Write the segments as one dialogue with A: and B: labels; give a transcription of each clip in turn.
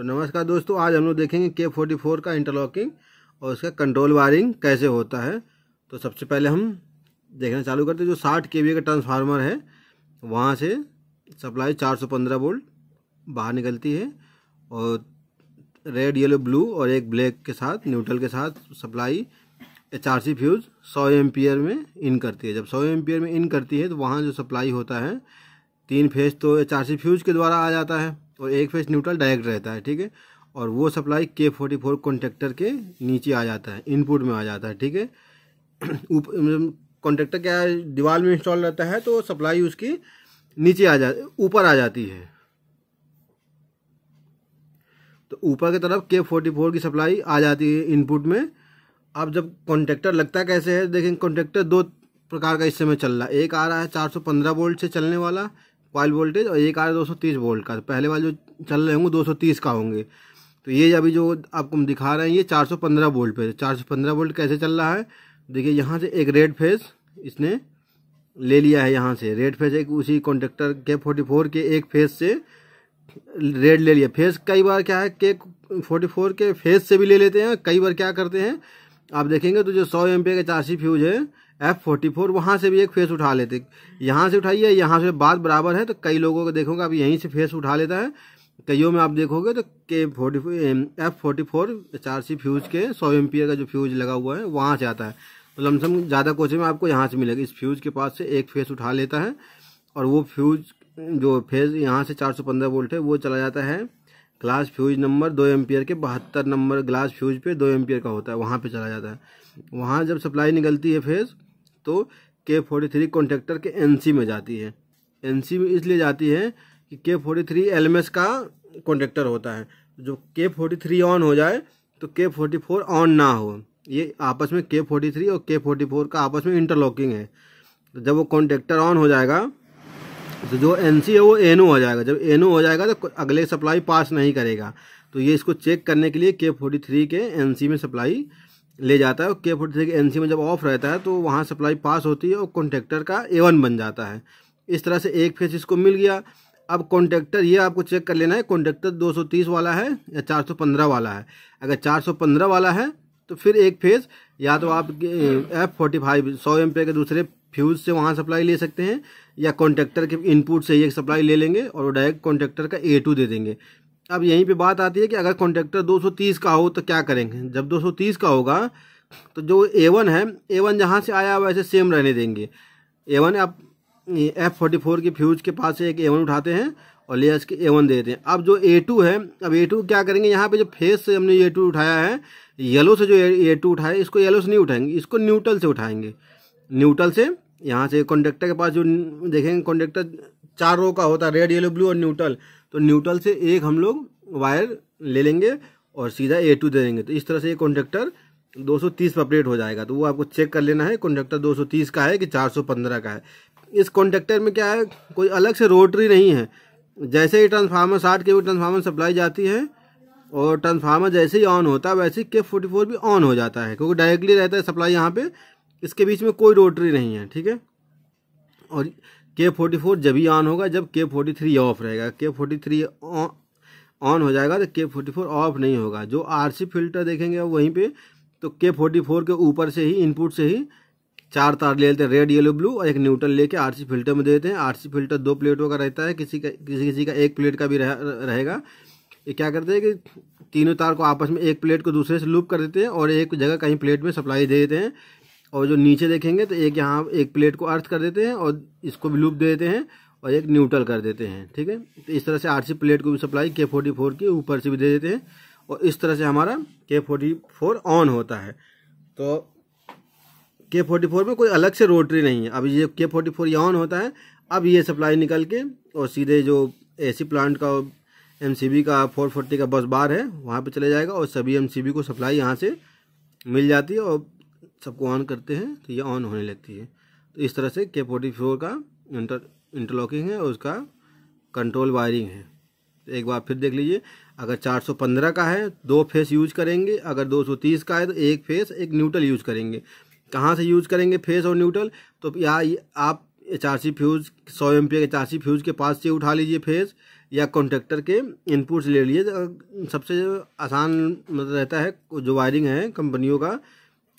A: तो नमस्कार दोस्तों आज हम लोग देखेंगे के फोर्टी फोर का इंटरलॉकिंग और उसका कंट्रोल वायरिंग कैसे होता है तो सबसे पहले हम देखना चालू करते हैं जो साठ के का ट्रांसफार्मर है वहाँ से सप्लाई चार सौ पंद्रह वोल्ट बाहर निकलती है और रेड येलो ब्लू और एक ब्लैक के साथ न्यूट्रल के साथ supply H R C fuse सौ एम में इन करती है जब सौ एम में इन करती है तो वहाँ जो सप्लाई होता है तीन फेज तो एच आर सी फ्यूज़ के द्वारा आ जाता है और एक फेस न्यूट्रल डायरेक्ट रहता है ठीक है और वो सप्लाई के फोर्टी फोर कॉन्टेक्टर के नीचे आ जाता है इनपुट में आ जाता है ठीक है मतलब कॉन्टेक्टर क्या दीवार में इंस्टॉल रहता है तो सप्लाई उसकी नीचे आ जा ऊपर आ जाती है तो ऊपर की तरफ के फोर्टी फोर की सप्लाई आ जाती है इनपुट में अब जब कॉन्टेक्टर लगता कैसे है देखें कॉन्टेक्टर दो प्रकार का इस समय चल रहा है एक आ रहा है चार सौ पंद्रह वोल्ट से चलने वाला कॉल वोल्टेज और एक आ रहा है दो वोल्ट का तो पहले वाले जो चल रहे होंगे दो का होंगे तो ये अभी जो आपको हम दिखा रहे हैं ये 415 वोल्ट पे चार 415 वोल्ट कैसे चल रहा है देखिए यहाँ से एक रेड फेज इसने ले लिया है यहाँ से रेड फेज एक उसी कॉन्ट्रेक्टर के फोर्टी फोर के एक फेज से रेड ले लिया फेज कई बार क्या है के फोर्टी फोर के फेज से भी ले लेते हैं कई बार क्या करते हैं आप देखेंगे तो जो सौ एम का चार सी फ्यूज है एफ फोर्टी फोर वहाँ से भी एक फेस उठा लेते यहाँ से उठाइए यहाँ से बात बराबर है तो कई लोगों को देखोगे आप यहीं से फेस उठा लेता है कईयों में आप देखोगे तो K forty F forty four चार सी फ्यूज के सौ एम का जो फ्यूज लगा हुआ है वहाँ से आता है तो लमसम ज़्यादा कोचे में आपको यहाँ से मिलेगा इस फ्यूज़ के पास से एक फेस उठा लेता है और वो फ्यूज़ जो फेज यहाँ से पंद्रह वोल्ट है वो चला जाता है ग्लास फ्यूज नंबर दो एम्पियर के बहत्तर नंबर ग्लास फ्यूज पे दो एम्पियर का होता है वहाँ पे चला जाता है वहाँ जब सप्लाई निकलती है फेज तो के फोर्टी थ्री कॉन्टेक्टर के एन में जाती है एन में इसलिए जाती है कि के फोर्टी थ्री एल का कॉन्टेक्टर होता है जो के फोर्टी थ्री ऑन हो जाए तो के फोर्टी फोर ऑन ना हो ये आपस में के फोर्टी थ्री और के फोर्टी फोर का आपस में इंटरलॉकिंग है जब वो कॉन्टेक्टर ऑन हो जाएगा तो जो एन है वो एन हो जाएगा जब एन हो जाएगा तो अगले सप्लाई पास नहीं करेगा तो ये इसको चेक करने के लिए के फोर्टी थ्री के एन में सप्लाई ले जाता है और के फोर्टी थ्री के एन में जब ऑफ रहता है तो वहाँ सप्लाई पास होती है और कॉन्ट्रैक्टर का ए वन बन जाता है इस तरह से एक फेस इसको मिल गया अब कॉन्ट्रैक्टर ये आपको चेक कर लेना है कॉन्ट्रैक्टर 230 वाला है या 415 वाला है अगर 415 वाला है तो फिर एक फेज़ या तो आप एफ फोर्टी फाइव सौ एम के दूसरे फ्यूज से वहाँ सप्लाई ले सकते हैं या कॉन्ट्रेक्टर के इनपुट से ही एक सप्लाई ले लेंगे और वो डायरेक्ट कॉन्ट्रेक्टर का ए टू दे देंगे अब यहीं पे बात आती है कि अगर कॉन्ट्रैक्टर 230 का हो तो क्या करेंगे जब 230 का होगा तो जो ए वन है ए वन जहाँ से आया वैसे सेम रहने देंगे ए वन आप एफ फोर्टी फोर के फ्यूज के पास से एक ए वन उठाते हैं और लेयर्स के ए वन दे देते हैं अब जो ए टू है अब ए टू क्या करेंगे यहाँ पे जो फेस से हमने ए टू उठाया है येलो से जो ए टू उठाया इसको येलो से नहीं उठाएंगे इसको न्यूट्रल से उठाएंगे न्यूट्रल से यहाँ से कॉन्डक्टर के पास जो देखेंगे कॉन्डक्टर चार रो का होता है रेड येलो ब्लू और न्यूट्रल तो न्यूट्रल से एक हम लोग वायर ले लेंगे और सीधा ए टू दे देंगे तो इस तरह से ये कॉन्डक्टर 230 पर अपडेट हो जाएगा तो वो आपको चेक कर लेना है कॉन्डक्टर 230 का है कि 415 का है इस कॉन्डक्टर में क्या है कोई अलग से रोटरी नहीं है जैसे ही ट्रांसफार्मर साठ के ट्रांसफार्मर सप्लाई जाती है और ट्रांसफार्मर जैसे ही ऑन होता है वैसे के फोर्टी फोर भी ऑन हो जाता है क्योंकि डायरेक्टली रहता है सप्लाई यहाँ पर इसके बीच में कोई रोटरी नहीं है ठीक है और के फोर्टी फोर जब ही ऑन होगा जब के फोर्टी थ्री ऑफ रहेगा के फोर्टी थ्री ऑन हो जाएगा तो के फोर्टी फोर ऑफ नहीं होगा जो आर सी फिल्टर देखेंगे वहीं पे तो के फोर्टी फोर के ऊपर से ही इनपुट से ही चार तार ले लेते हैं रेड येलो ब्लू और एक न्यूट्रल लेके आर सी फिल्टर में दे देते हैं आर सी फिल्टर दो प्लेटों का रहता है किसी का किसी किसी का एक प्लेट का भी रहेगा ये क्या करते हैं कि तीनों तार को आपस में एक प्लेट को दूसरे से लूप कर देते हैं और एक जगह कहीं प्लेट में सप्लाई दे देते हैं और जो नीचे देखेंगे तो एक यहाँ एक प्लेट को अर्थ कर देते हैं और इसको भी लूप दे देते हैं और एक न्यूट्रल कर देते हैं ठीक है तो इस तरह से आर प्लेट को भी सप्लाई के फोर्टी फोर के ऊपर से भी दे देते हैं और इस तरह से हमारा के फोर्टी फोर ऑन होता है तो के फोर्टी फोर में कोई अलग से रोटरी नहीं है अब ये के फोर्टी फोर ऑन होता है अब ये सप्लाई निकल के और सीधे जो ए प्लांट का एम सी बी का फोर फोर्टी का बस बार है वहाँ पर चले जाएगा और सभी एम सी बी को सप्लाई यहाँ से मिल जाती है और सबको ऑन करते हैं तो ये ऑन होने लगती है तो इस तरह से के फोर्टी फोर का इंटर इंटरलॉकिंग है और उसका कंट्रोल वायरिंग है तो एक बार फिर देख लीजिए अगर 415 का है दो फेस यूज करेंगे अगर 230 का है तो एक फेस एक न्यूट्रल यूज करेंगे कहाँ से यूज करेंगे फेस और न्यूट्रल तो या आप आर सी फ्यूज़ सौ एम के आर सी फ्यूज़ के पास से उठा लीजिए फेस या कॉन्ट्रेक्टर के इनपुट्स ले लीजिए सबसे आसान मतलब रहता है जो वायरिंग है कंपनियों का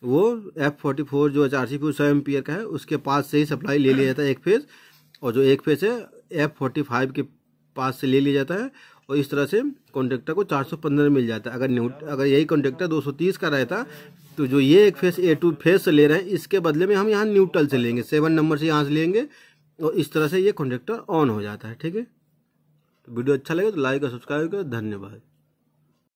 A: वो एफ फोर्टी फोर जो आर सी पी सौ पीयर का है उसके पास से ही सप्लाई ले लिया जाता है एक फेज और जो एक फेज है एफ फोर्टी फाइव के पास से ले लिया जाता है और इस तरह से कॉन्ट्रेक्टर को चार सौ पंद्रह मिल जाता है अगर न्यूट अगर यही कॉन्ट्रेक्टर दो सौ तीस का रहता तो जो ये एक फेज ए टू फेज से ले रहे हैं इसके बदले में हम यहाँ न्यूट्रल से लेंगे सेवन नंबर से यहाँ से लेंगे और इस तरह से ये कॉन्ट्रेक्टर ऑन हो जाता है ठीक है तो वीडियो अच्छा लगे तो लाइक और सब्सक्राइब करें धन्यवाद